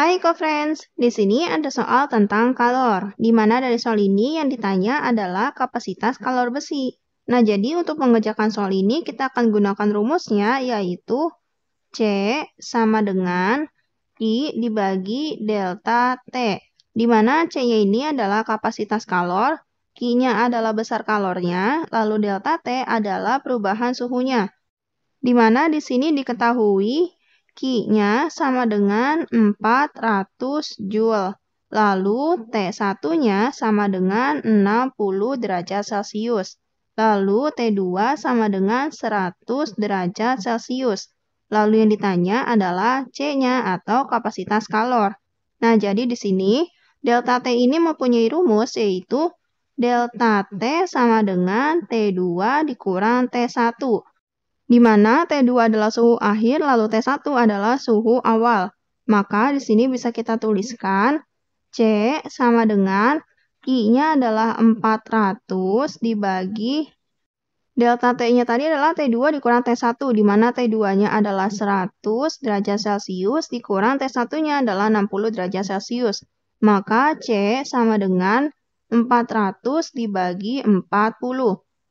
Hai co-friends, di sini ada soal tentang kalor, di mana dari soal ini yang ditanya adalah kapasitas kalor besi. Nah, jadi untuk mengerjakan soal ini kita akan gunakan rumusnya yaitu C sama dengan I dibagi delta T, di mana C-nya ini adalah kapasitas kalor, q nya adalah besar kalornya, lalu delta T adalah perubahan suhunya. Di mana di sini diketahui Q-nya sama dengan 400 Joule. Lalu T1-nya sama dengan 60 derajat Celcius. Lalu T2 sama dengan 100 derajat Celcius. Lalu yang ditanya adalah C-nya atau kapasitas kalor. Nah, jadi di sini delta T ini mempunyai rumus yaitu delta T sama dengan T2 dikurang T1 di mana T2 adalah suhu akhir, lalu T1 adalah suhu awal. Maka di sini bisa kita tuliskan C sama dengan I-nya adalah 400 dibagi delta T-nya tadi adalah T2 dikurang T1, di mana T2-nya adalah 100 derajat Celcius dikurang T1-nya adalah 60 derajat Celcius. Maka C sama dengan 400 dibagi 40.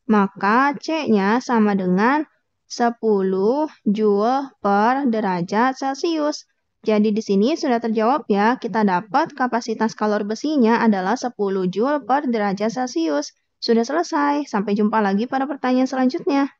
Maka C-nya sama dengan 10 joule per derajat Celcius. Jadi di sini sudah terjawab ya, kita dapat kapasitas kalor besinya adalah 10 joule per derajat Celcius. Sudah selesai, sampai jumpa lagi pada pertanyaan selanjutnya.